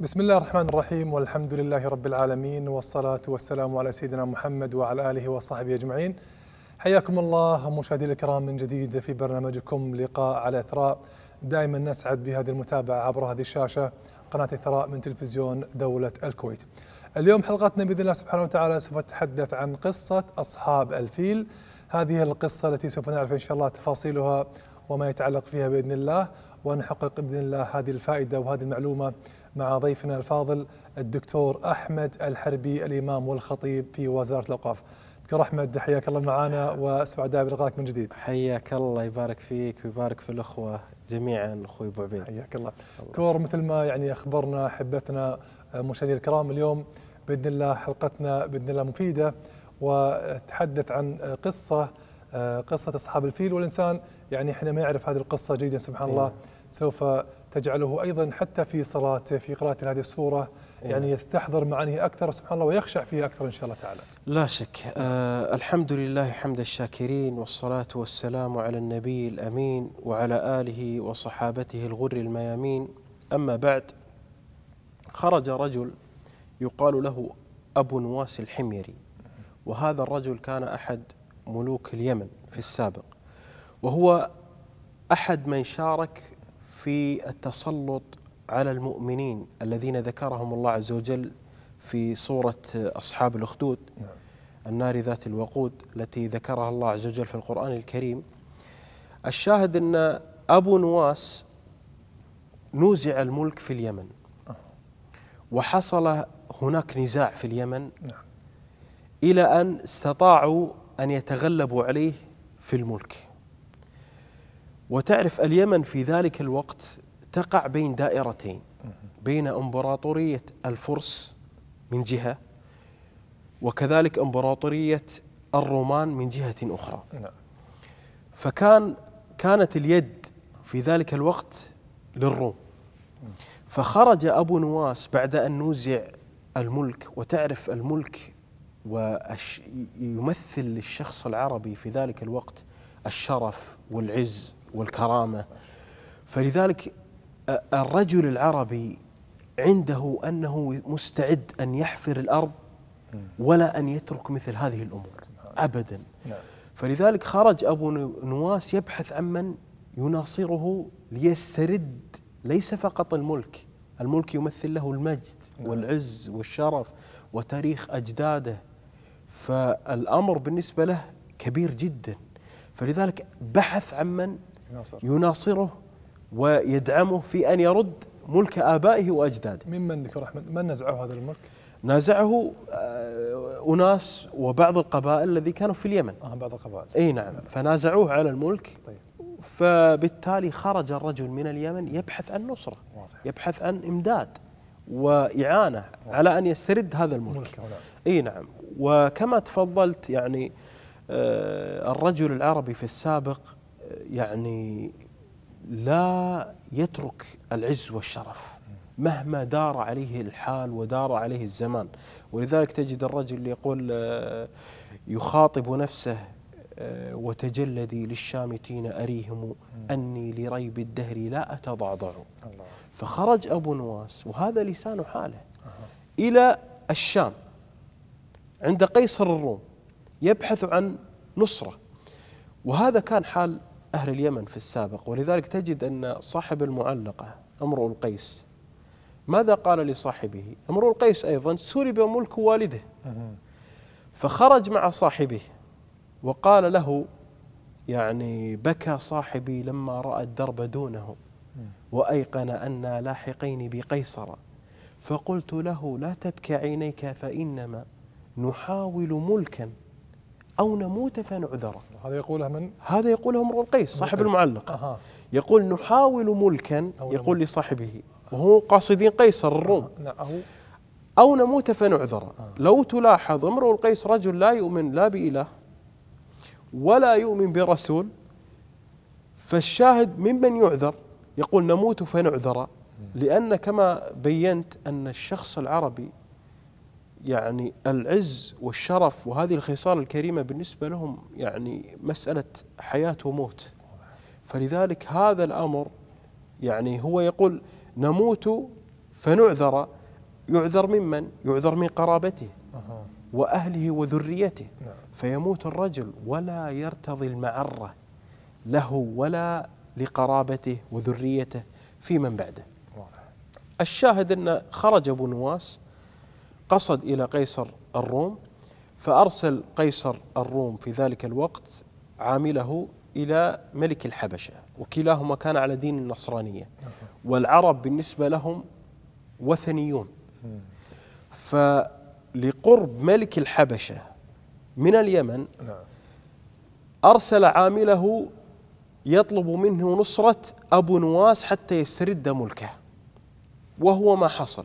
بسم الله الرحمن الرحيم والحمد لله رب العالمين والصلاة والسلام على سيدنا محمد وعلى آله وصحبه أجمعين حياكم الله مشاهدينا الكرام من جديد في برنامجكم لقاء على إثراء دائما نسعد بهذه المتابعة عبر هذه الشاشة قناة إثراء من تلفزيون دولة الكويت اليوم حلقتنا بإذن الله سبحانه وتعالى سوف نتحدث عن قصة أصحاب الفيل هذه القصة التي سوف نعرف إن شاء الله تفاصيلها وما يتعلق فيها بإذن الله ونحقق بإذن الله هذه الفائدة وهذه المعلومة مع ضيفنا الفاضل الدكتور أحمد الحربي الإمام والخطيب في وزارة الأوقاف دكتور أحمد حياك الله معنا وسعداء بلقائك من جديد حياك الله يبارك فيك ويبارك في الأخوة جميعا أخوي أبو عبيد حياك الله دكتور مثل ما يعني أخبرنا حبتنا آه، مشاهدينا الكرام اليوم بإذن الله حلقتنا بإذن الله مفيدة وتحدث عن قصة آه، قصة أصحاب الفيل والإنسان يعني إحنا ما يعرف هذه القصة جيدا سبحان إيه. الله سوف تجعله ايضا حتى في صلاته في قراءه هذه السوره إيه. يعني يستحضر معانيه اكثر سبحان الله ويخشع فيها اكثر ان شاء الله تعالى. لا شك آه الحمد لله حمد الشاكرين والصلاه والسلام على النبي الامين وعلى اله وصحابته الغر الميامين اما بعد خرج رجل يقال له ابو نواس الحميري وهذا الرجل كان احد ملوك اليمن في السابق وهو احد من شارك في التسلط على المؤمنين الذين ذكرهم الله عز وجل في صورة أصحاب الأخدود نعم. النار ذات الوقود التي ذكرها الله عز وجل في القرآن الكريم الشاهد أن أبو نواس نوزع الملك في اليمن أه. وحصل هناك نزاع في اليمن نعم. إلى أن استطاعوا أن يتغلبوا عليه في الملك وتعرف اليمن في ذلك الوقت تقع بين دائرتين بين امبراطوريه الفرس من جهه وكذلك امبراطوريه الرومان من جهه اخرى نعم. فكان كانت اليد في ذلك الوقت للروم فخرج ابو نواس بعد ان نوزع الملك وتعرف الملك ويمثل الشخص العربي في ذلك الوقت الشرف والعز والكرامه فلذلك الرجل العربي عنده انه مستعد ان يحفر الارض ولا ان يترك مثل هذه الامور ابدا نعم. فلذلك خرج ابو نواس يبحث عمن يناصره ليسترد ليس فقط الملك الملك يمثل له المجد نعم. والعز والشرف وتاريخ اجداده فالامر بالنسبه له كبير جدا فلذلك بحث عمن يناصره ويدعمه في أن يرد ملك آبائه وأجداده ممن ذكر أحمد من نزعه هذا الملك؟ نازعه آه، أناس وبعض القبائل الذي كانوا في اليمن آه بعض القبائل أي نعم فنازعوه على الملك طيب فبالتالي خرج الرجل من اليمن يبحث عن نصرة واضح. يبحث عن إمداد وإعانة واضح. على أن يسترد هذا الملك أي نعم وكما تفضلت يعني آه، الرجل العربي في السابق آه، يعني لا يترك العز والشرف مهما دار عليه الحال ودار عليه الزمان ولذلك تجد الرجل يقول آه، يخاطب نفسه وتجلدي للشامتين أريهم أني لريب الدهر لا أتضعضع فخرج أبو نواس وهذا لسان حاله إلى الشام عند قيصر الروم يبحث عن نصرة وهذا كان حال أهل اليمن في السابق ولذلك تجد أن صاحب المعلقة امرؤ القيس ماذا قال لصاحبه امرؤ القيس أيضا سلب ملك والده فخرج مع صاحبه وقال له يعني بكى صاحبي لما رأى الدرب دونه وأيقن أنا لاحقين بقيصر فقلت له لا تبكى عينيك فإنما نحاول ملكا أو نموت فنعذر هذا يقوله من؟ هذا يقوله امرؤ القيس صاحب المعلقة أه. يقول نحاول ملكا يقول نموت. لصاحبه وهو قاصدين قيصر الروم أه. أو نموت فنعذر أه. لو تلاحظ امرؤ القيس رجل لا يؤمن لا بإله ولا يؤمن برسول فالشاهد ممن يعذر يقول نموت فنعذر لأن كما بينت أن الشخص العربي يعني العز والشرف وهذه الخصال الكريمة بالنسبة لهم يعني مسألة حياة وموت فلذلك هذا الأمر يعني هو يقول نموت فنعذر يعذر ممن؟ يعذر من قرابته وأهله وذريته نعم. فيموت الرجل ولا يرتضي المعرة له ولا لقرابته وذريته في من بعده الشاهد أن خرج أبو نواس قصد إلى قيصر الروم فأرسل قيصر الروم في ذلك الوقت عامله إلى ملك الحبشة وكلاهما كان على دين النصرانية والعرب بالنسبة لهم وثنيون فلقرب ملك الحبشة من اليمن أرسل عامله يطلب منه نصرة أبو نواس حتى يسترد ملكه وهو ما حصل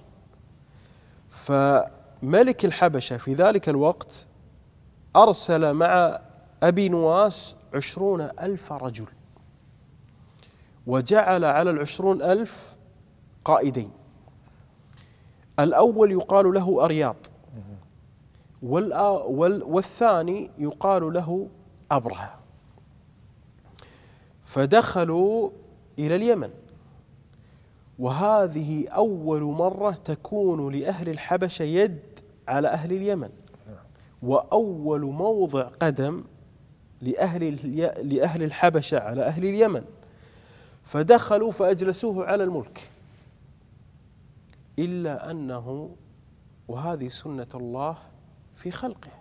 ملك الحبشة في ذلك الوقت أرسل مع أبي نواس عشرون ألف رجل وجعل على العشرون ألف قائدين الأول يقال له أرياط والثاني يقال له أبرهة فدخلوا إلى اليمن وهذه أول مرة تكون لأهل الحبشة يد على أهل اليمن وأول موضع قدم لأهل لأهل الحبشة على أهل اليمن فدخلوا فأجلسوه على الملك إلا أنه وهذه سنة الله في خلقه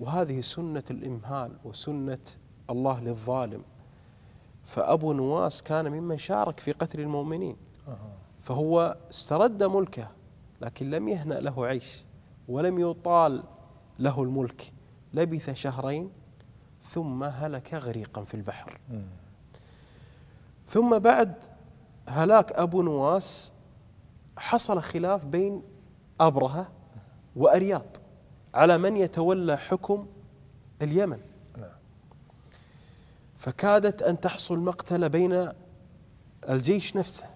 وهذه سنة الإمهال وسنة الله للظالم فأبو نواس كان ممن شارك في قتل المؤمنين فهو استرد ملكه لكن لم يهنأ له عيش ولم يطال له الملك لبث شهرين ثم هلك غريقا في البحر ثم بعد هلاك أبو نواس حصل خلاف بين أبرهة وأرياط على من يتولى حكم اليمن فكادت أن تحصل مقتلة بين الجيش نفسه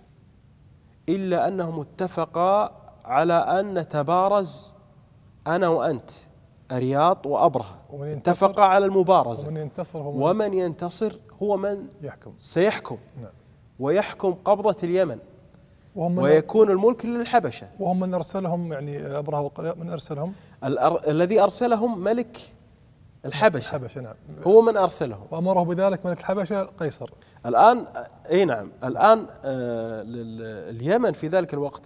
إلا أنهم اتفقا على أن نتبارز أنا وأنت الرياض وأبرهة اتفقا على المبارزة ومن ينتصر, هو ومن ينتصر هو من يحكم سيحكم نعم. ويحكم قبضة اليمن وهم من ويكون الملك للحبشة وهم من أرسلهم يعني أبرهة من أرسلهم الأر... الذي أرسلهم ملك الحبشة الحبشة نعم هو من أرسلهم وأمره بذلك ملك الحبشة قيصر الآن أي نعم الآن آه اليمن في ذلك الوقت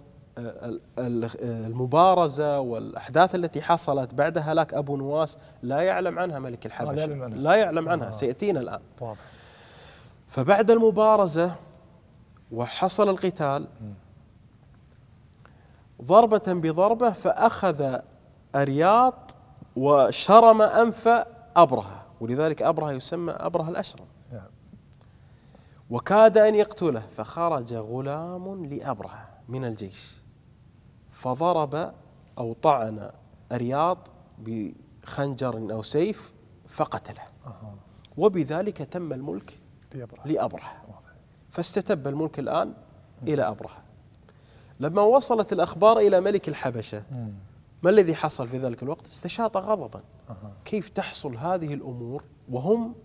المبارزة والأحداث التي حصلت بعد هلاك أبو نواس لا يعلم عنها ملك الحبشة لا يعلم عنها, لا يعلم عنها آه. سيأتينا الآن واضح. فبعد المبارزة وحصل القتال ضربة بضربة فأخذ أرياط وشرم أنف أبرهة ولذلك أبرهة يسمى أبرهة الأشرم وكاد أن يقتله فخرج غلام لأبرهة من الجيش فضرب أو طعن أرياض بخنجر أو سيف فقتله وبذلك تم الملك لأبرهة فاستتب الملك الآن إلى أبرهة لما وصلت الأخبار إلى ملك الحبشة ما الذي حصل في ذلك الوقت؟ استشاط غضبا كيف تحصل هذه الأمور وهم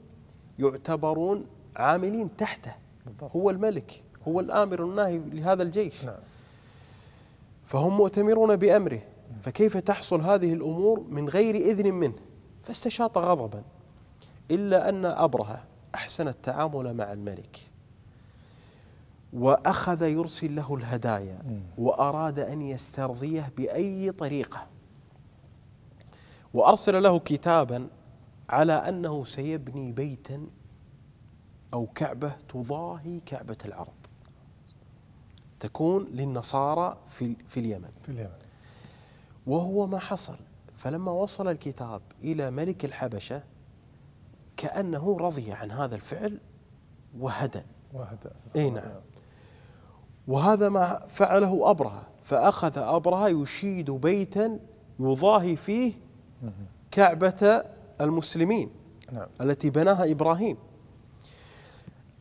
يعتبرون عاملين تحته بالضبط. هو الملك هو الآمر الناهي لهذا الجيش نعم. فهم مؤتمرون بأمره فكيف تحصل هذه الأمور من غير إذن منه فاستشاط غضبا إلا أن أبرهة أحسن التعامل مع الملك وأخذ يرسل له الهدايا وأراد أن يسترضيه بأي طريقة وأرسل له كتابا على أنه سيبني بيتا أو كعبة تضاهي كعبة العرب تكون للنصارى في في اليمن في اليمن وهو ما حصل فلما وصل الكتاب الى ملك الحبشه كانه رضي عن هذا الفعل وهدى وهدى اي نعم وهذا ما فعله ابرهه فاخذ ابرهه يشيد بيتا يضاهي فيه كعبه المسلمين نعم. التي بناها ابراهيم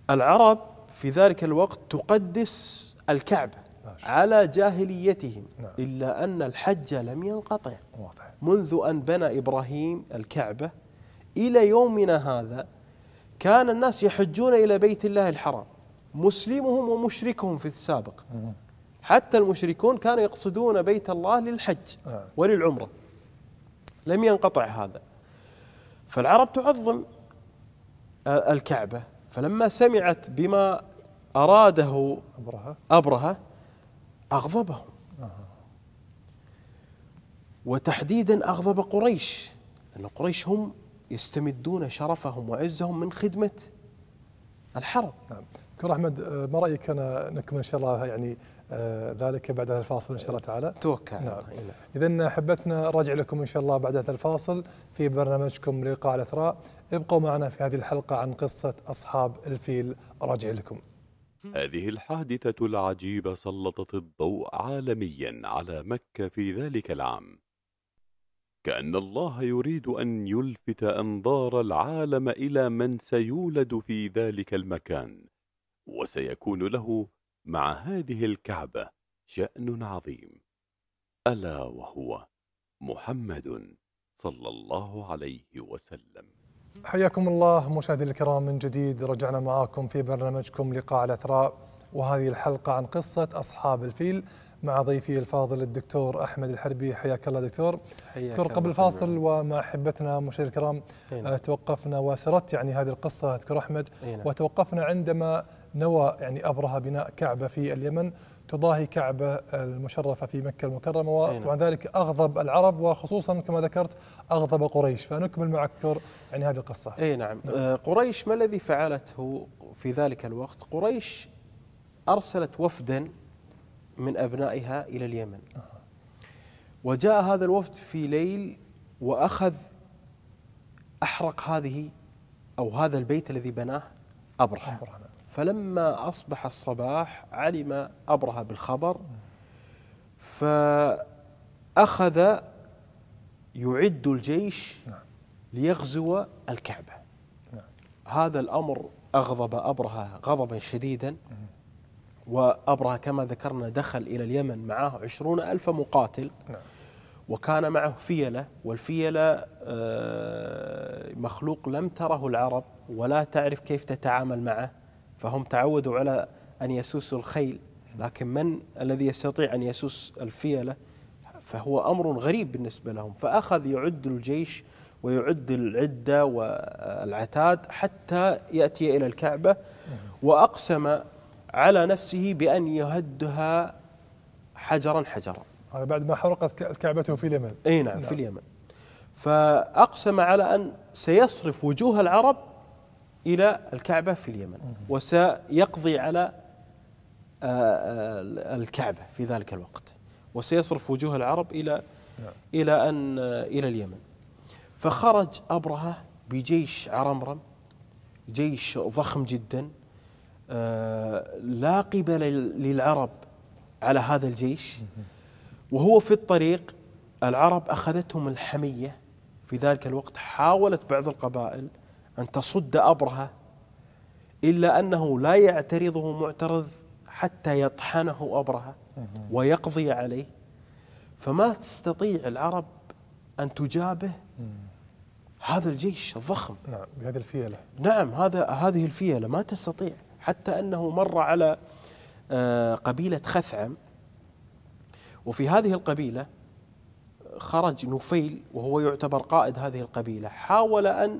العرب في ذلك الوقت تقدس الكعبة نعم. على جاهليتهم نعم. إلا أن الحج لم ينقطع واضح. منذ أن بنى إبراهيم الكعبة إلى يومنا هذا كان الناس يحجون إلى بيت الله الحرام مسلمهم ومشركهم في السابق حتى المشركون كانوا يقصدون بيت الله للحج نعم. وللعمرة لم ينقطع هذا فالعرب تعظم الكعبة فلما سمعت بما أراده أبرهة, أبرهة أغضبه وتحديدا أغضب قريش لأن قريش هم يستمدون شرفهم وعزهم من خدمة الحرب نعم دكتور أحمد آه، ما رأيك أنا نكمل إن شاء الله يعني آه، ذلك بعد هذا الفاصل إن شاء الله تعالى توكل نعم إيه. إذا أحبتنا راجع لكم إن شاء الله بعد هذا الفاصل في برنامجكم لقاء الأثراء ابقوا معنا في هذه الحلقة عن قصة أصحاب الفيل راجع لكم هذه الحادثة العجيبة سلطت الضوء عالميا على مكة في ذلك العام كأن الله يريد أن يلفت أنظار العالم إلى من سيولد في ذلك المكان وسيكون له مع هذه الكعبة شأن عظيم ألا وهو محمد صلى الله عليه وسلم حياكم الله مشاهدينا الكرام من جديد رجعنا معاكم في برنامجكم لقاء الأثراء وهذه الحلقة عن قصة أصحاب الفيل مع ضيفي الفاضل الدكتور أحمد الحربي حياك الله دكتور حياك دكتور قبل الفاصل ومع أحبتنا مشاهدينا الكرام هنا. آه، توقفنا وسردت يعني هذه القصة دكتور أحمد هنا. وتوقفنا عندما نوى يعني أبرهة بناء كعبة في اليمن تضاهي كعبة المشرفة في مكة المكرمة وطبعا نعم. ذلك أغضب العرب وخصوصا كما ذكرت أغضب قريش فنكمل معك دكتور عن هذه القصة أي نعم. نعم آه، قريش ما الذي فعلته في ذلك الوقت قريش أرسلت وفدا من أبنائها إلى اليمن وجاء هذا الوفد في ليل وأخذ أحرق هذه أو هذا البيت الذي بناه أبرهة فلما أصبح الصباح علم أبرهة بالخبر فأخذ يعد الجيش نعم. ليغزو الكعبة نعم. هذا الأمر أغضب أبرهة غضبا شديدا وأبرهة كما ذكرنا دخل إلى اليمن معه عشرون ألف مقاتل نعم. وكان معه فيلة والفيلة آه، مخلوق لم تره العرب ولا تعرف كيف تتعامل معه فهم تعودوا على أن يسوسوا الخيل لكن من الذي يستطيع أن يسوس الفيلة فهو أمر غريب بالنسبة لهم فأخذ يعد الجيش ويعد العدة والعتاد حتى يأتي إلى الكعبة وأقسم على نفسه بأن يهدها حجرا حجرا هذا بعد ما حرقت كعبته في اليمن اي نعم, نعم في اليمن فأقسم على أن سيصرف وجوه العرب إلى الكعبة في اليمن وسيقضي على آه، آه، الكعبة في ذلك الوقت وسيصرف وجوه العرب إلى نعم. إلى أن آه، إلى اليمن فخرج أبرهة بجيش عرمرم جيش ضخم جدا لا قبل للعرب على هذا الجيش وهو في الطريق العرب أخذتهم الحمية في ذلك الوقت حاولت بعض القبائل أن تصد أبرهة إلا أنه لا يعترضه معترض حتى يطحنه أبرهة ويقضي عليه فما تستطيع العرب أن تجابه هذا الجيش الضخم نعم بهذه الفيلة نعم هذا هذه الفيلة ما تستطيع حتى أنه مر على آه، قبيلة خثعم وفي هذه القبيلة خرج نفيل وهو يعتبر قائد هذه القبيلة حاول أن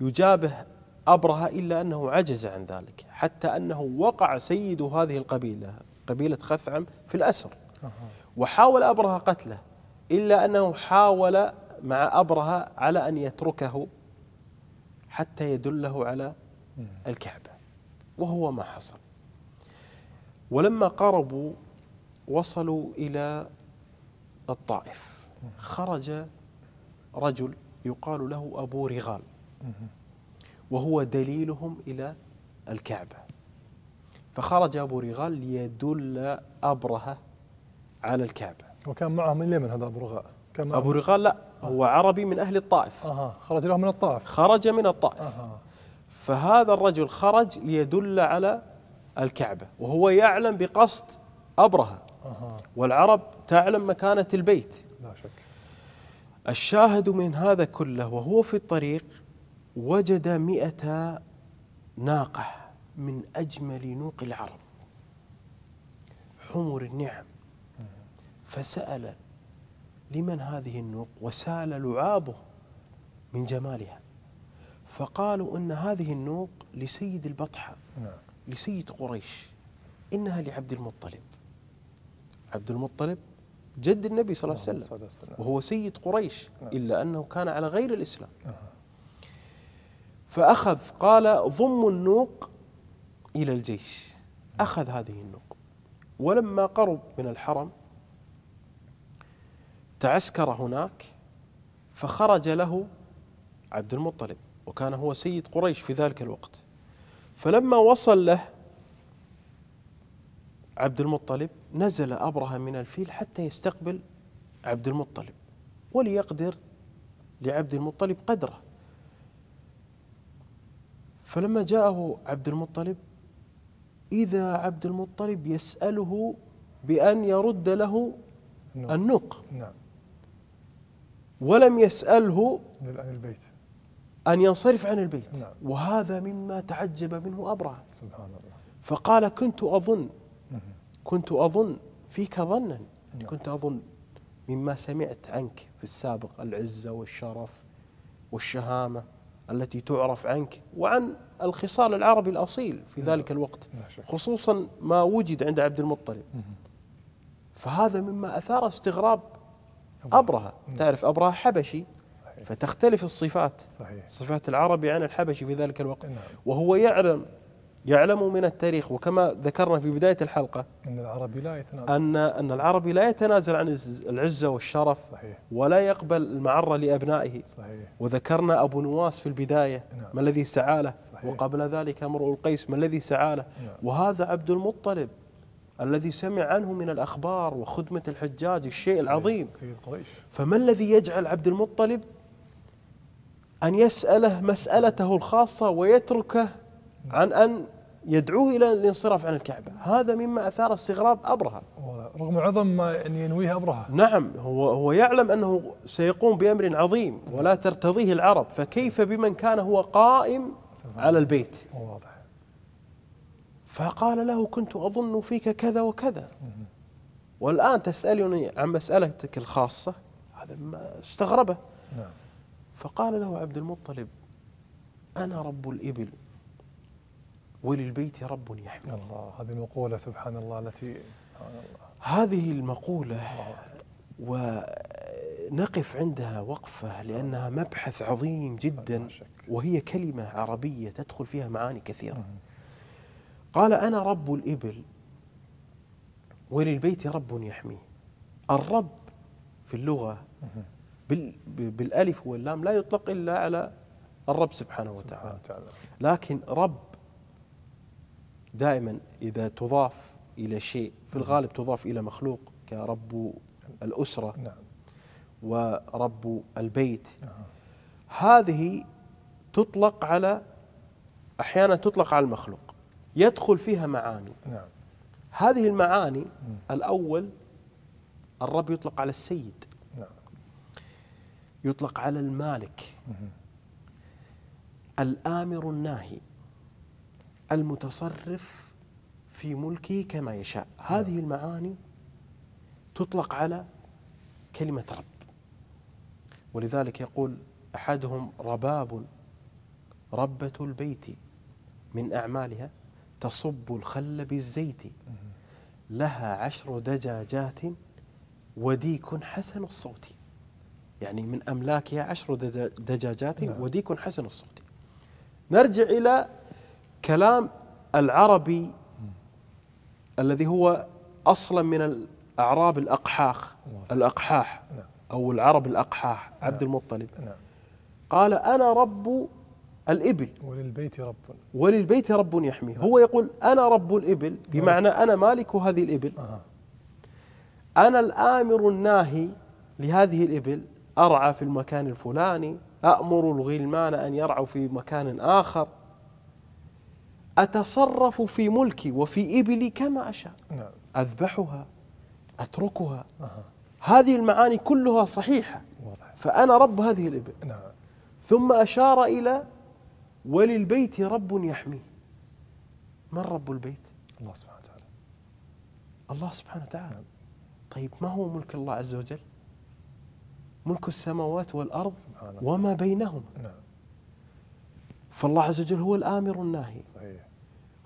يجابه أبرهة إلا أنه عجز عن ذلك حتى أنه وقع سيد هذه القبيلة قبيلة خثعم في الأسر وحاول أبرهة قتله إلا أنه حاول مع أبرهة على أن يتركه حتى يدله على الكعبة وهو ما حصل ولما قربوا وصلوا إلى الطائف خرج رجل يقال له أبو رغال وهو دليلهم إلى الكعبة فخرج أبو رغال ليدل أبرهة على الكعبة وكان معه من اليمن هذا أبو رغال كان أبو رغال لا هو آه. عربي من أهل الطائف أها خرج له من الطائف خرج من الطائف أه. فهذا الرجل خرج ليدل على الكعبة وهو يعلم بقصد أبرهة أها والعرب تعلم مكانة البيت لا شك الشاهد من هذا كله وهو في الطريق وجد مئة ناقة من أجمل نوق العرب حمر النعم فسأل لمن هذه النوق وسال لعابه من جمالها فقالوا أن هذه النوق لسيد البطحة نعم. لسيد قريش إنها لعبد المطلب عبد المطلب جد النبي صلى الله عليه وسلم وهو سيد قريش نعم. إلا أنه كان على غير الإسلام فأخذ قال ضم النوق إلى الجيش أخذ هذه النوق ولما قرب من الحرم تعسكر هناك فخرج له عبد المطلب وكان هو سيد قريش في ذلك الوقت فلما وصل له عبد المطلب نزل أبرهة من الفيل حتى يستقبل عبد المطلب وليقدر لعبد المطلب قدره فلما جاءه عبد المطلب إذا عبد المطلب يسأله بأن يرد له النوق, النوق. نعم ولم يسأله عن البيت أن ينصرف عن البيت نعم. وهذا مما تعجب منه أبرهة سبحان الله فقال كنت أظن كنت أظن فيك ظنا نعم. كنت أظن مما سمعت عنك في السابق العزة والشرف والشهامة التي تعرف عنك وعن الخصال العربي الأصيل في نعم. ذلك الوقت خصوصا ما وجد عند عبد المطلب فهذا مما أثار استغراب أبرهة نعم. تعرف أبرهة حبشي فتختلف الصفات صحيح. صفات العربي عن الحبشي في ذلك الوقت نعم. وهو يعلم يعلم من التاريخ وكما ذكرنا في بداية الحلقة أن العربي لا يتنازل أن أن العربي لا يتنازل عن العزة والشرف صحيح ولا يقبل المعرة لأبنائه صحيح وذكرنا أبو نواس في البداية نعم ما الذي سعاله له وقبل ذلك امرؤ القيس ما الذي سعاله نعم وهذا عبد المطلب الذي سمع عنه من الأخبار وخدمة الحجاج الشيء صحيح العظيم سيد قريش فما الذي يجعل عبد المطلب أن يسأله مسألته الخاصة ويتركه عن أن يدعوه الى الانصراف عن الكعبه، هذا مما اثار استغراب ابرهه. رغم عظم ما يعني ينويه ابرهه. نعم هو هو يعلم انه سيقوم بامر عظيم ولا ترتضيه العرب، فكيف بمن كان هو قائم على البيت؟ واضح. فقال له كنت اظن فيك كذا وكذا. والان تسالني عن مسالتك الخاصه هذا ما استغربه. نعم. فقال له عبد المطلب انا رب الابل وللبيت رب يحمي الله هذه المقولة سبحان الله التي سبحان الله هذه المقولة ونقف عندها وقفة لأنها مبحث عظيم جدا وهي كلمة عربية تدخل فيها معاني كثيرة قال أنا رب الإبل وللبيت رب يحميه الرب في اللغة بالألف واللام لا يطلق إلا على الرب سبحانه وتعالى لكن رب دائما إذا تضاف إلى شيء في الغالب تضاف إلى مخلوق كرب الأسرة نعم. ورب البيت نعم. هذه تطلق على أحيانا تطلق على المخلوق يدخل فيها معاني نعم. هذه المعاني الأول الرب يطلق على السيد نعم. يطلق على المالك الآمر الناهي المتصرف في ملكه كما يشاء هذه نعم. المعاني تطلق على كلمة رب ولذلك يقول أحدهم رباب ربة البيت من أعمالها تصب الخل بالزيت لها عشر دجاجات وديك حسن الصوت يعني من أملاكها عشر دجاجات نعم. وديك حسن الصوت نرجع إلى كلام العربي الذي هو اصلا من الاعراب الاقحاح الاقحاح نعم. او العرب الاقحاح نعم. عبد المطلب نعم. قال انا رب الابل وللبيت رب وللبيت رب يحميه هو يقول انا رب الابل بمعنى انا مالك هذه الابل انا الامر الناهي لهذه الابل ارعى في المكان الفلاني امر الغلمان ان يرعوا في مكان اخر أتصرف في ملكي وفي إبلي كما أشاء نعم. أذبحها أتركها هذه المعاني كلها صحيحة واضح. فأنا رب هذه الإبل نعم. ثم أشار إلى وللبيت رب يحميه من رب البيت؟ الله سبحانه وتعالى الله سبحانه وتعالى نعم. طيب ما هو ملك الله عز وجل؟ ملك السماوات والأرض وما بينهما نعم. فالله عز وجل هو الآمر الناهي صحيح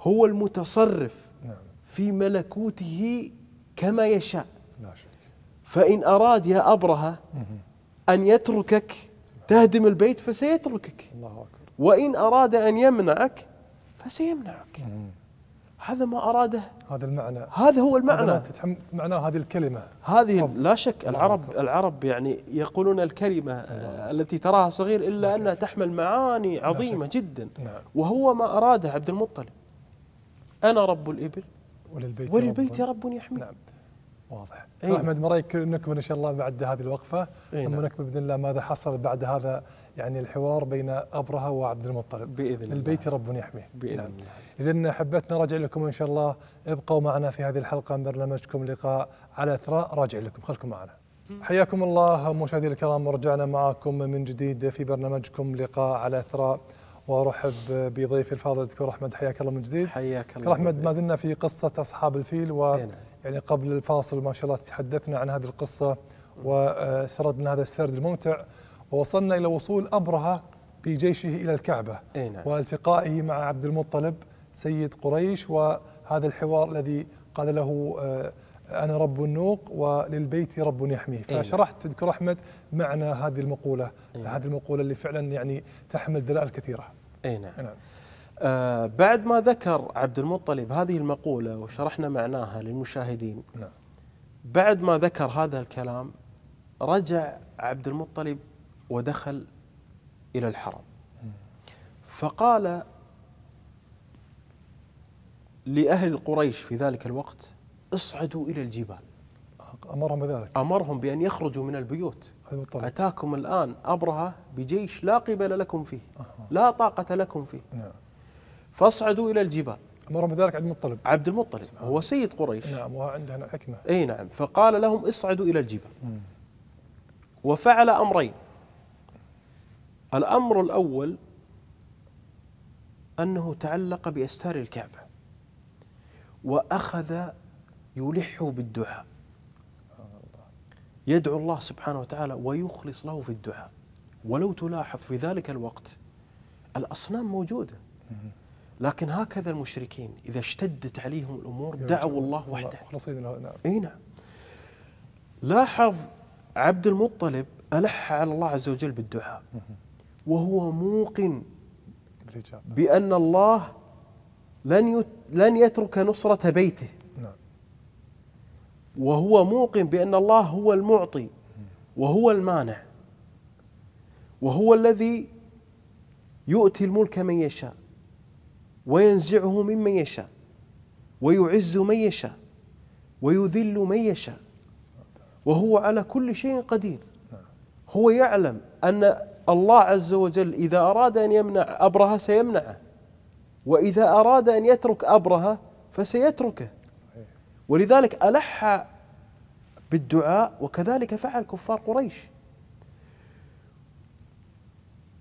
هو المتصرف نعم. في ملكوته كما يشاء لا شك. فإن أراد يا أبرهة أن يتركك تهدم البيت فسيتركك الله أكبر وإن أراد أن يمنعك فسيمنعك مم. هذا ما أراده هذا المعنى هذا هو المعنى هذا معنى هذه الكلمة هذه لا شك العرب أكبر. العرب يعني يقولون الكلمة التي تراها صغير إلا أنها تحمل معاني عظيمة جدا نعم. وهو ما أراده عبد المطلب أنا رب الإبل وللبيت, وللبيت رب, رب يحمي نعم واضح أيوة. أحمد ما رأيك نكمل إن شاء الله بعد هذه الوقفة أيوة. ثم نعم. نكمل بإذن الله ماذا حصل بعد هذا يعني الحوار بين أبرهة وعبد المطلب بإذن الله البيت رب يحميه بإذن نعم. الله إذا حبتنا راجع لكم إن شاء الله ابقوا معنا في هذه الحلقة من برنامجكم لقاء على إثراء راجع لكم خلكم معنا حياكم الله مشاهدينا الكرام ورجعنا معكم من جديد في برنامجكم لقاء على إثراء وارحب بضيفي الفاضل الدكتور احمد حياك الله من جديد حياك الله دكتور احمد ما زلنا في قصه اصحاب الفيل و نعم. يعني قبل الفاصل ما شاء الله تحدثنا عن هذه القصه وسردنا هذا السرد الممتع ووصلنا الى وصول ابرهه بجيشه الى الكعبه نعم. والتقائه مع عبد المطلب سيد قريش وهذا الحوار الذي قال له آه، أنا رب النوق وللبيت رب يحميه إيه. فشرحت تذكر أحمد معنى هذه المقولة أينا. هذه المقولة اللي فعلا يعني تحمل دلائل كثيرة أي نعم. نعم آه بعد ما ذكر عبد المطلب هذه المقولة وشرحنا معناها للمشاهدين أينا. نعم. بعد ما ذكر هذا الكلام رجع عبد المطلب ودخل إلى الحرم فقال لأهل قريش في ذلك الوقت اصعدوا إلى الجبال أمرهم بذلك أمرهم بأن يخرجوا من البيوت بالطبع. أتاكم الآن أبرهة بجيش لا قبل لكم فيه لا طاقة لكم فيه نعم. فاصعدوا إلى الجبال أمرهم بذلك عبد المطلب عبد المطلب سبحانه. نعم. هو سيد قريش نعم وعنده حكمة أي نعم فقال لهم اصعدوا إلى الجبال م. وفعل أمرين الأمر الأول أنه تعلق بأستار الكعبة وأخذ يلح بالدعاء سبحان الله يدعو الله سبحانه وتعالى ويخلص له في الدعاء ولو تلاحظ في ذلك الوقت الأصنام موجودة لكن هكذا المشركين إذا اشتدت عليهم الأمور دعوا الله وحده نعم نعم لاحظ عبد المطلب ألح على الله عز وجل بالدعاء وهو موقن بأن الله لن لن يترك نصرة بيته وهو موقن بأن الله هو المعطي وهو المانع وهو الذي يؤتي الملك من يشاء وينزعه ممن يشاء ويعز من يشاء ويذل من يشاء وهو على كل شيء قدير هو يعلم أن الله عز وجل إذا أراد أن يمنع أبرهة سيمنعه وإذا أراد أن يترك أبرهة فسيتركه ولذلك ألح بالدعاء وكذلك فعل كفار قريش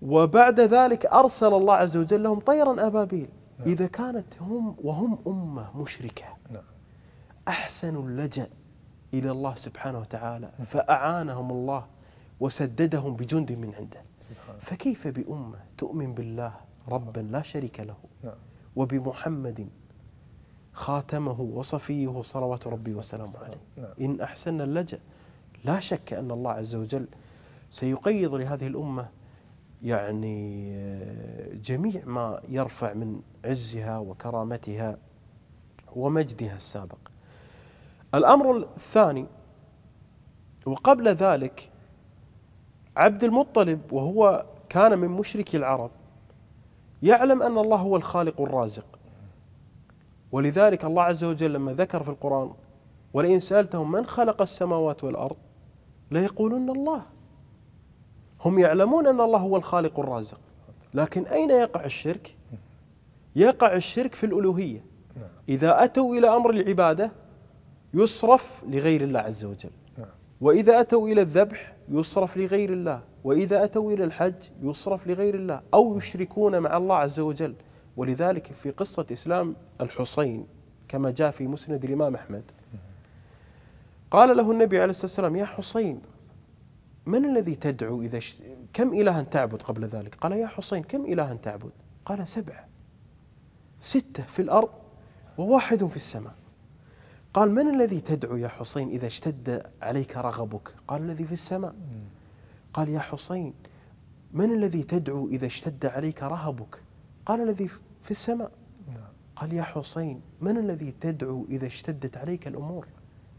وبعد ذلك أرسل الله عز وجل لهم طيرا أبابيل نعم. إذا كانت هم وهم أمة مشركة نعم. أحسنوا اللجأ إلى الله سبحانه وتعالى نعم. فأعانهم الله وسددهم بجند من عنده سبحانه. فكيف بأمة تؤمن بالله ربا لا شريك له نعم. وبمحمد خاتمه وصفيه صلوات ربي وسلامه عليه نعم. إن أحسن اللجأ لا شك أن الله عز وجل سيقيض لهذه الأمة يعني آه، جميع ما يرفع من عزها وكرامتها ومجدها السابق الأمر الثاني وقبل ذلك عبد المطلب وهو كان من مشركي العرب يعلم أن الله هو الخالق الرازق ولذلك الله عز وجل لما ذكر في القرآن ولئن سألتهم من خلق السماوات والأرض ليقولن الله هم يعلمون أن الله هو الخالق الرازق لكن أين يقع الشرك؟ يقع الشرك في الألوهية إذا أتوا إلى أمر العبادة يصرف لغير الله عز وجل وإذا أتوا إلى الذبح يصرف لغير الله وإذا أتوا إلى الحج يصرف لغير الله أو يشركون مع الله عز وجل ولذلك في قصة إسلام الحسين كما جاء في مسند الإمام أحمد قال له النبي عليه الصلاة والسلام يا حسين من الذي تدعو إذا ش... كم إلها تعبد قبل ذلك قال يا حسين كم إلها تعبد قال سبعة ستة في الأرض وواحد في السماء قال من الذي تدعو يا حسين إذا اشتد عليك رغبك قال الذي في السماء قال يا حسين من الذي تدعو إذا اشتد عليك رهبك قال الذي في السماء نعم. قال يا حسين من الذي تدعو إذا اشتدت عليك الأمور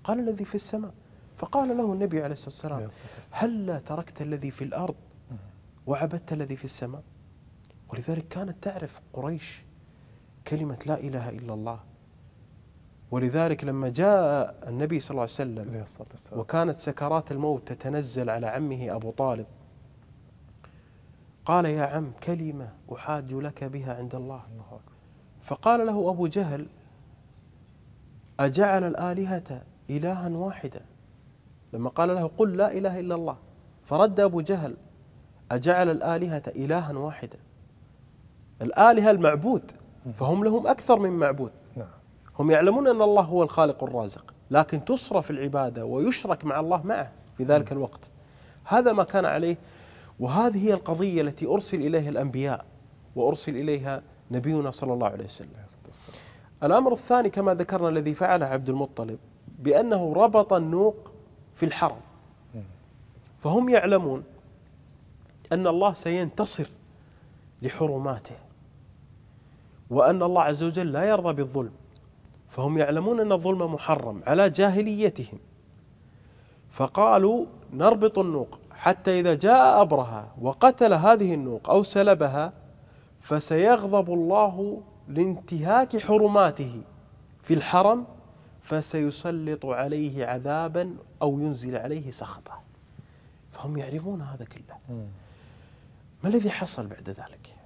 قال الذي في السماء فقال له النبي عليه الصلاة والسلام هل لا تركت الذي في الأرض وعبدت الذي في السماء ولذلك كانت تعرف قريش كلمة لا إله إلا الله ولذلك لما جاء النبي صلى الله عليه وسلم وكانت سكرات الموت تتنزل على عمه أبو طالب قال يا عم كلمة أحاج لك بها عند الله فقال له أبو جهل أجعل الآلهة إلها واحدا لما قال له قل لا إله إلا الله فرد أبو جهل أجعل الآلهة إلها واحدا الآلهة المعبود فهم لهم أكثر من معبود هم يعلمون أن الله هو الخالق الرازق لكن تصرف العبادة ويشرك مع الله معه في ذلك الوقت هذا ما كان عليه وهذه هي القضية التي أرسل إليها الأنبياء وأرسل إليها نبينا صلى الله عليه وسلم الأمر الثاني كما ذكرنا الذي فعله عبد المطلب بأنه ربط النوق في الحرم فهم يعلمون أن الله سينتصر لحرماته وأن الله عز وجل لا يرضى بالظلم فهم يعلمون أن الظلم محرم على جاهليتهم فقالوا نربط النوق حتى إذا جاء أبرهة وقتل هذه النوق أو سلبها فسيغضب الله لانتهاك حرماته في الحرم فسيسلط عليه عذابا أو ينزل عليه سخطه فهم يعرفون هذا كله ما الذي حصل بعد ذلك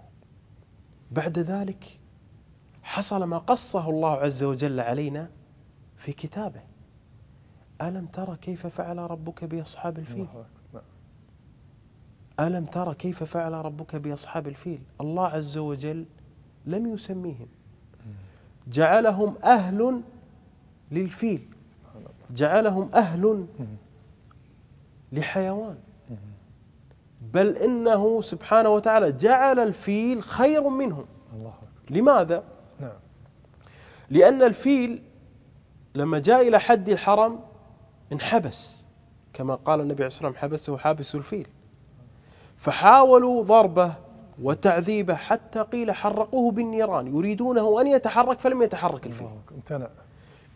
بعد ذلك حصل ما قصه الله عز وجل علينا في كتابه ألم ترى كيف فعل ربك بأصحاب الفيل ألم ترى كيف فعل ربك بأصحاب الفيل الله عز وجل لم يسميهم جعلهم أهل للفيل جعلهم أهل لحيوان بل إنه سبحانه وتعالى جعل الفيل خير منهم لماذا؟ نعم. لأن الفيل لما جاء إلى حد الحرم انحبس كما قال النبي عليه الصلاة والسلام حبسه حابس الفيل فحاولوا ضربه وتعذيبه حتى قيل حرقوه بالنيران يريدونه أن يتحرك فلم يتحرك الفيل امتنع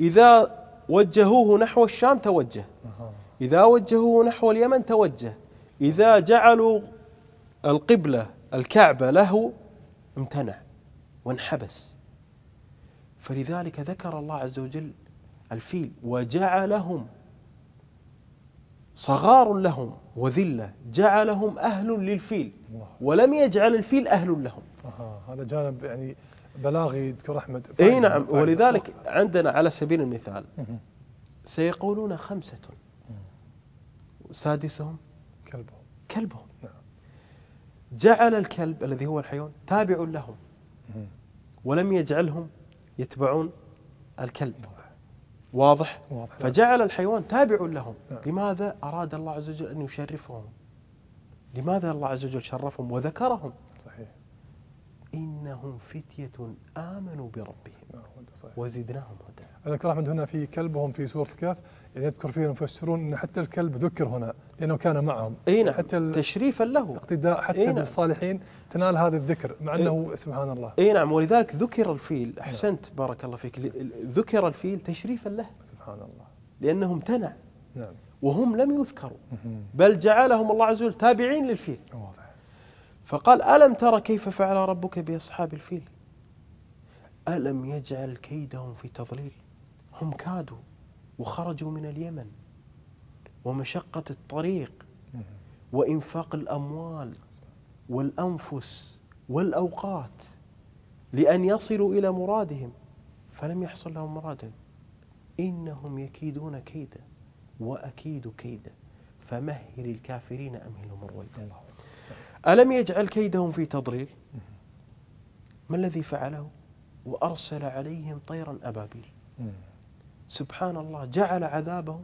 إذا وجهوه نحو الشام توجه إذا وجهوه نحو اليمن توجه إذا جعلوا القبلة الكعبة له امتنع وانحبس فلذلك ذكر الله عز وجل الفيل وجعلهم صغار لهم وذلة جعلهم أهل للفيل ولم يجعل الفيل أهل لهم آه هذا جانب يعني بلاغي يذكر أحمد أي نعم ولذلك عندنا على سبيل المثال سيقولون خمسة سادسهم كلبهم كلبهم نعم. جعل الكلب الذي هو الحيوان تابع لهم ولم يجعلهم يتبعون الكلب واضح؟ واضح فجعل الحيوان تابع لهم نعم. لماذا أراد الله عز وجل أن يشرفهم لماذا الله عز وجل شرفهم وذكرهم صحيح إنهم فتية آمنوا بربهم نعم، وزدناهم هدى ذكر أحمد هنا في كلبهم في سورة الكهف يعني يذكر فيه المفسرون أن حتى الكلب ذكر هنا لأنه كان معهم أين نعم حتى تشريفا له اقتداء حتى إيه بالصالحين تنال هذا الذكر مع أنه سبحان الله أي نعم ولذلك ذكر الفيل نعم. أحسنت نعم. بارك الله فيك ذكر الفيل تشريفا له سبحان الله لأنه امتنع نعم وهم لم يذكروا بل جعلهم الله عز وجل تابعين للفيل واضح فقال ألم ترى كيف فعل ربك بأصحاب الفيل ألم يجعل كيدهم في تضليل هم كادوا وخرجوا من اليمن ومشقة الطريق وإنفاق الأموال والأنفس والأوقات لأن يصلوا إلى مرادهم فلم يحصل لهم مراد إنهم يكيدون كيدا وأكيد كيدا فمهل الكافرين أمهلهم رويدا ألم يجعل كيدهم في تضليل ما الذي فعله وأرسل عليهم طيرا أبابيل سبحان الله جعل عذابه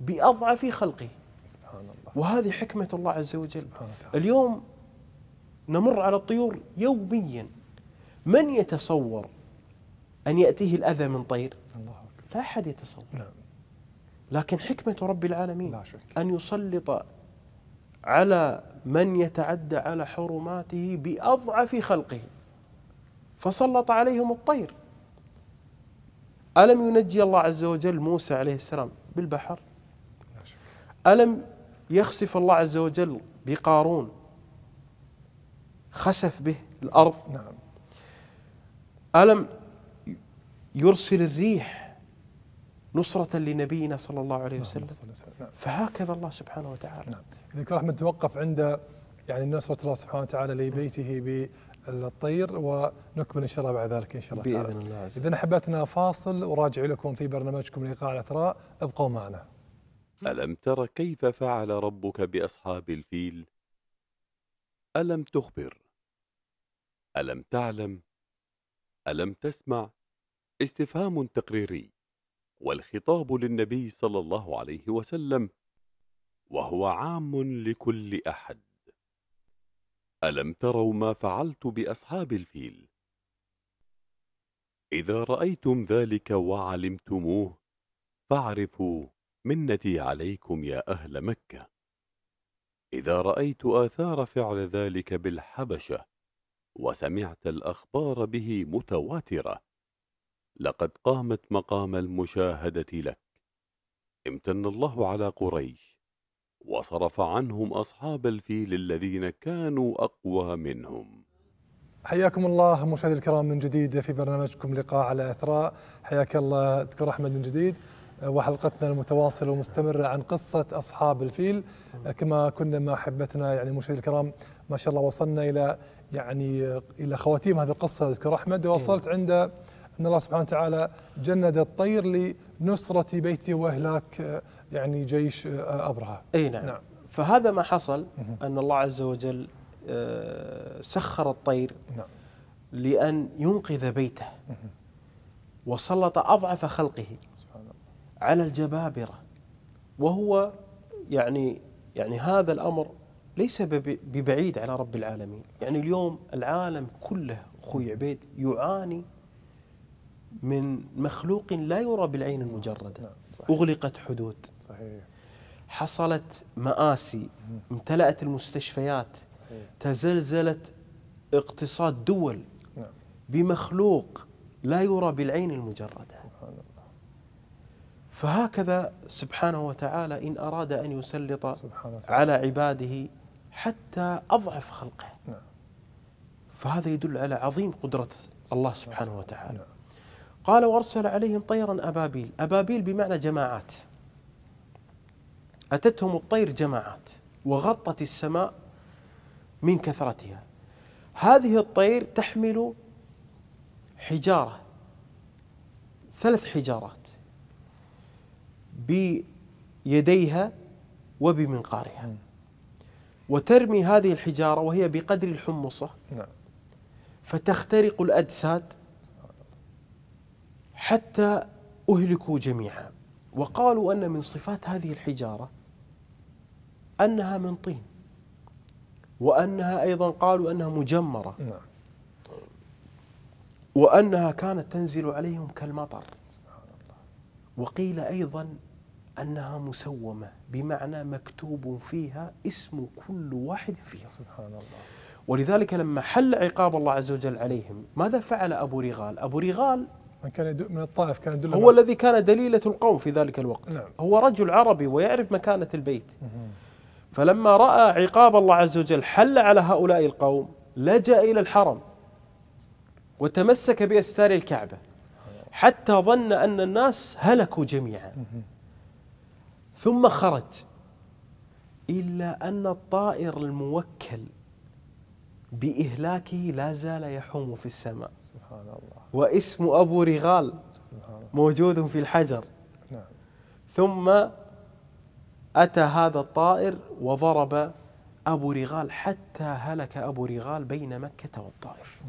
بأضعف خلقه سبحان الله وهذه حكمة الله عز وجل سبحان اليوم نمر على الطيور يوميا من يتصور أن يأتيه الأذى من طير الله أكبر. لا أحد يتصور نعم. لكن حكمة رب العالمين لا شك. أن يسلط على من يتعدى على حرماته باضعف خلقه فسلط عليهم الطير الم ينجي الله عز وجل موسى عليه السلام بالبحر الم يخسف الله عز وجل بقارون خسف به الارض نعم الم يرسل الريح نصرة لنبينا صلى الله عليه وسلم نعم، نعم. فهكذا الله سبحانه وتعالى نعم. الدكتور احمد توقف عند يعني نصره الله سبحانه وتعالى لبيته بالطير ونكمل ان شاء الله بعد ذلك ان شاء الله باذن الله اذا حبتنا فاصل وراجع لكم في برنامجكم لقاء الاثراء ابقوا معنا. الم تر كيف فعل ربك باصحاب الفيل؟ الم تخبر؟ الم تعلم؟ الم تسمع؟ استفهام تقريري والخطاب للنبي صلى الله عليه وسلم وهو عام لكل أحد ألم تروا ما فعلت بأصحاب الفيل إذا رأيتم ذلك وعلمتموه فاعرفوا منتي عليكم يا أهل مكة إذا رأيت آثار فعل ذلك بالحبشة وسمعت الأخبار به متواترة لقد قامت مقام المشاهدة لك امتن الله على قريش وصرف عنهم أصحاب الفيل الذين كانوا أقوى منهم حياكم الله مشاهدي الكرام من جديد في برنامجكم لقاء على أثراء حياك الله دكتور أحمد من جديد وحلقتنا المتواصلة ومستمرة عن قصة أصحاب الفيل كما كنا مع أحبتنا يعني مشاهدي الكرام ما شاء الله وصلنا إلى يعني إلى خواتيم هذه القصة دكتور أحمد إيه. ووصلت عند ان الله سبحانه وتعالى جند الطير لنصره بيته واهلاك آه، يعني جيش آه، ابرهه. اي نعم. نعم. فهذا ما حصل ان الله عز وجل آه، سخر الطير نعم. لان ينقذ بيته وسلط اضعف خلقه سبحان الله. على الجبابره وهو يعني يعني هذا الامر ليس ببعيد على رب العالمين يعني اليوم العالم كله أخوي عبيد يعاني من مخلوق لا يرى بالعين المجردة نعم، أغلقت حدود صحيح حصلت مآسي امتلأت المستشفيات صحيح. تزلزلت اقتصاد دول نعم. بمخلوق لا يرى بالعين المجردة سبحان الله فهكذا سبحانه وتعالى إن أراد أن يسلط على عباده حتى أضعف خلقه نعم. فهذا يدل على عظيم قدرة الله سبحانه وتعالى نعم. قال وارسل عليهم طيرا ابابيل، ابابيل بمعنى جماعات. اتتهم الطير جماعات وغطت السماء من كثرتها. هذه الطير تحمل حجاره ثلاث حجارات بيديها وبمنقارها وترمي هذه الحجاره وهي بقدر الحمصه نعم. فتخترق الاجساد حتى أهلكوا جميعا وقالوا أن من صفات هذه الحجارة أنها من طين وأنها أيضا قالوا أنها مجمرة نعم. وأنها كانت تنزل عليهم كالمطر وقيل أيضا أنها مسومة بمعنى مكتوب فيها اسم كل واحد فيها سبحان الله ولذلك لما حل عقاب الله عز وجل عليهم ماذا فعل أبو رغال؟ أبو رغال من كان من الطائف كان يدل هو الذي كان دليلة القوم في ذلك الوقت نعم. هو رجل عربي ويعرف مكانة البيت فلما رأى عقاب الله عز وجل حل على هؤلاء القوم لجأ إلى الحرم وتمسك بأستار الكعبة حتى ظن أن الناس هلكوا جميعا ثم خرج إلا أن الطائر الموكل بإهلاكه لا زال يحوم في السماء سبحان الله واسم أبو رغال موجود في الحجر نعم. ثم أتى هذا الطائر وضرب أبو رغال حتى هلك أبو رغال بين مكة والطائف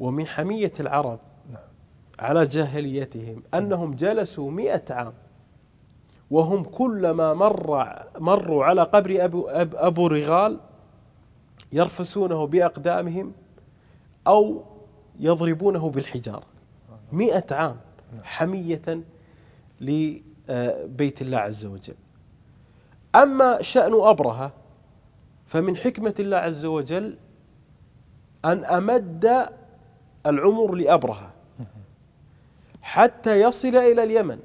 ومن حمية العرب على جاهليتهم أنهم جلسوا مئة عام وهم كلما مر مروا على قبر أبو, أبو رغال يرفسونه بأقدامهم أو يضربونه بالحجارة مئة عام حمية لبيت آه، الله عز وجل أما شأن أبرهة فمن حكمة الله عز وجل أن أمد العمر لأبرهة حتى يصل إلى اليمن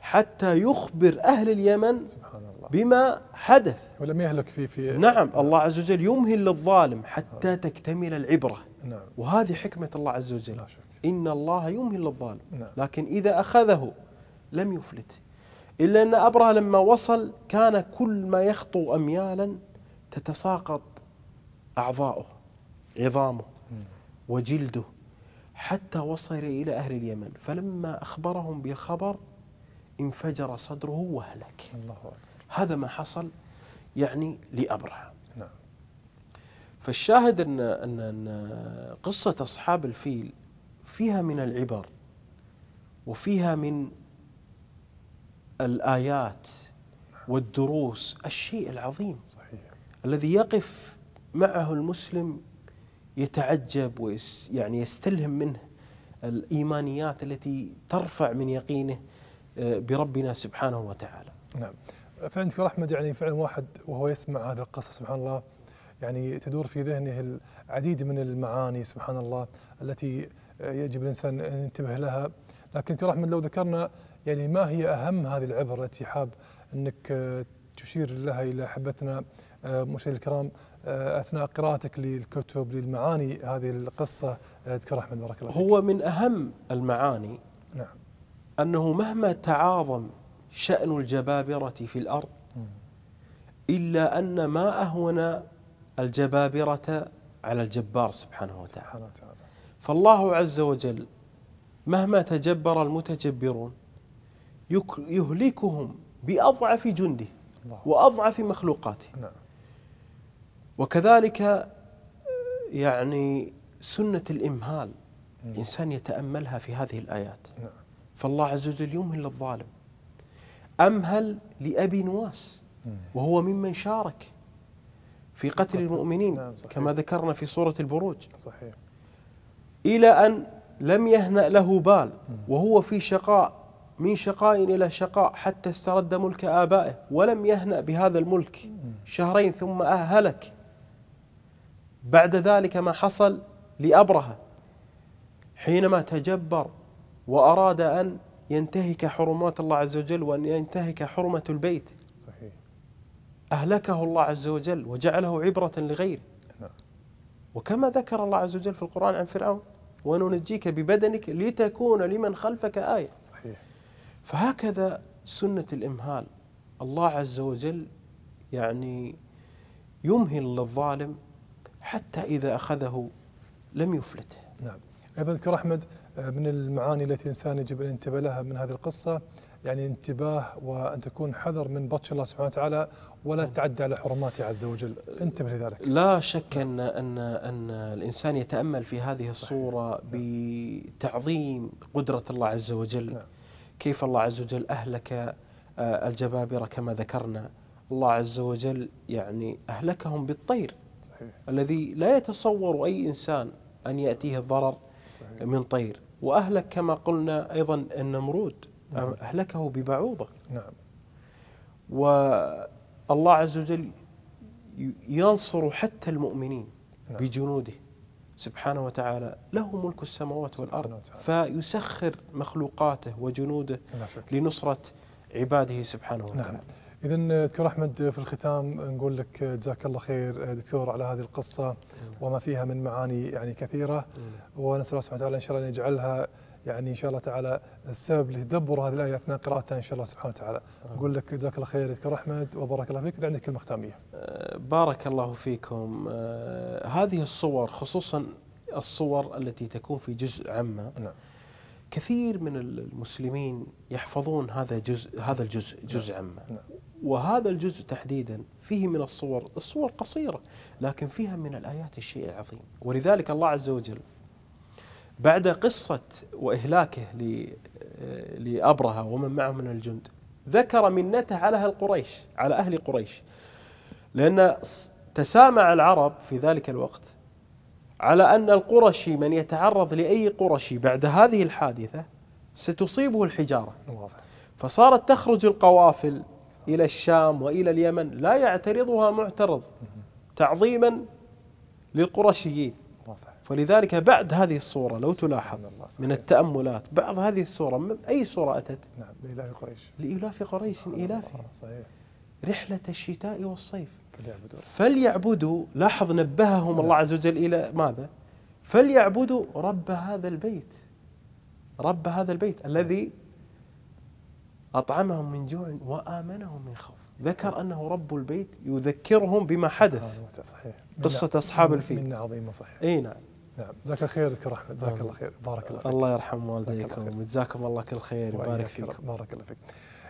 حتى يخبر أهل اليمن سبحان الله بما حدث ولم يهلك في في نعم الله عز وجل يمهل للظالم حتى تكتمل العبرة نعم. وهذه حكمة الله عز وجل لا شك. إن الله يمهل الظالم نعم. لكن إذا أخذه لم يفلت إلا أن أبرهة لما وصل كان كل ما يخطو أميالا تتساقط أعضاؤه عظامه نعم. وجلده حتى وصل إلى أهل اليمن فلما أخبرهم بالخبر انفجر صدره وهلك الله هذا ما حصل يعني لأبرهة فالشاهد ان ان ان قصه اصحاب الفيل فيها من العبر وفيها من الايات والدروس الشيء العظيم صحيح. الذي يقف معه المسلم يتعجب ويعني يستلهم منه الايمانيات التي ترفع من يقينه آه، بربنا سبحانه وتعالى. نعم. فعندك احمد يعني فعلا واحد وهو يسمع هذه القصه سبحان الله يعني تدور في ذهنه العديد من المعاني سبحان الله التي يجب الانسان ان ينتبه لها لكن ترى احمد لو ذكرنا يعني ما هي اهم هذه العبر التي حاب انك تشير لها الى احبتنا آه، مشاهدينا الكرام آه، اثناء قراءتك للكتب للمعاني هذه القصه دكتور آه، احمد بارك الله فيك. هو من اهم المعاني نعم انه مهما تعاظم شان الجبابره في الارض الا ان ما اهون الجبابرة على الجبار سبحانه وتعالى فالله عز وجل مهما تجبر المتجبرون يهلكهم بأضعف جنده وأضعف مخلوقاته نعم. وكذلك يعني سنة الإمهال الإنسان نعم. يتأملها في هذه الآيات نعم. فالله عز وجل يمهل للظالم أمهل لأبي نواس وهو ممن شارك في قتل المؤمنين نعم صحيح. كما ذكرنا في سورة البروج صحيح إلى أن لم يهنأ له بال وهو في شقاء من شقاء إلى شقاء حتى استرد ملك آبائه ولم يهنأ بهذا الملك شهرين ثم اهلك بعد ذلك ما حصل لأبرهة حينما تجبر وأراد أن ينتهك حرمات الله عز وجل وأن ينتهك حرمة البيت صحيح أهلكه الله عز وجل وجعله عبرة لغيره نعم. وكما ذكر الله عز وجل في القرآن عن فرعون وننجيك ببدنك لتكون لمن خلفك آية صحيح فهكذا سنة الإمهال الله عز وجل يعني يمهل للظالم حتى إذا أخذه لم يفلته نعم أيضا ذكر أحمد آه، من المعاني التي الإنسان يجب أن ينتبه لها من هذه القصة يعني انتباه وأن تكون حذر من بطش الله سبحانه وتعالى ولا تعدى على حرماته عز وجل انتبه لذلك لا شك أن, أن, أن الإنسان يتأمل في هذه الصورة نعم. بتعظيم قدرة الله عز وجل نعم. كيف الله عز وجل أهلك آه، الجبابرة كما ذكرنا الله عز وجل يعني أهلكهم بالطير صحيح. الذي لا يتصور أي إنسان أن يأتيه الضرر صحيح. من طير وأهلك كما قلنا أيضا النمرود نعم. أهلكه ببعوضة نعم و الله عز وجل ينصر حتى المؤمنين نعم. بجنوده سبحانه وتعالى له ملك السماوات والأرض فيسخر مخلوقاته وجنوده لنصرة عباده سبحانه وتعالى نعم. إذا دكتور أحمد في الختام نقول لك جزاك الله خير دكتور على هذه القصة نعم. وما فيها من معاني يعني كثيرة نعم. ونسأل الله سبحانه وتعالى إن شاء الله أن يجعلها يعني ان شاء الله تعالى السبب لتدبر هذه الايه اثناء قراءتها ان شاء الله سبحانه وتعالى. اقول لك جزاك الله خير دكتور احمد وبارك الله فيك عندك كلمه ختاميه. آه، بارك الله فيكم آه، هذه الصور خصوصا الصور التي تكون في جزء عامه نعم. كثير من المسلمين يحفظون هذا جزء هذا الجزء نعم. جزء نعم. عامه. نعم. وهذا الجزء تحديدا فيه من الصور، الصور قصيره لكن فيها من الايات الشيء العظيم، ولذلك الله عز وجل بعد قصة وإهلاكه لأبرهة ومن معه من الجند ذكر منته على أهل قريش على أهل قريش لأن تسامع العرب في ذلك الوقت على أن القرشي من يتعرض لأي قرشي بعد هذه الحادثة ستصيبه الحجارة فصارت تخرج القوافل إلى الشام وإلى اليمن لا يعترضها معترض تعظيما للقرشيين ولذلك بعد هذه الصورة لو تلاحظ من التأملات بعض هذه الصورة من أي صورة أتت؟ نعم لإيلاف قريش لإيلاف قريش إيلافه صحيح رحلة الشتاء والصيف فليعبدوا فليعبدوا لاحظ نبههم الله نعم. عز وجل إلى ماذا؟ فليعبدوا رب هذا البيت رب هذا البيت الذي أطعمهم من جوع وآمنهم من خوف ذكر أنه رب البيت يذكرهم بما حدث صحيح قصة أصحاب الفيل من عظيمة صحيح أي نعم نعم جزاك خير دكتور احمد جزاك الله خير بارك الله فيك الله يرحم والديكم جزاكم الله كل خير ويبارك فيكم بارك الله فيك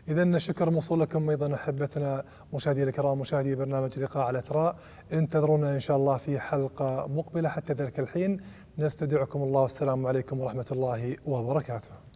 إذا شكر موصول لكم أيضا أحبتنا مشاهدي الكرام مشاهدي برنامج لقاء على الأثراء انتظرونا إن شاء الله في حلقة مقبلة حتى ذلك الحين نستودعكم الله والسلام عليكم ورحمة الله وبركاته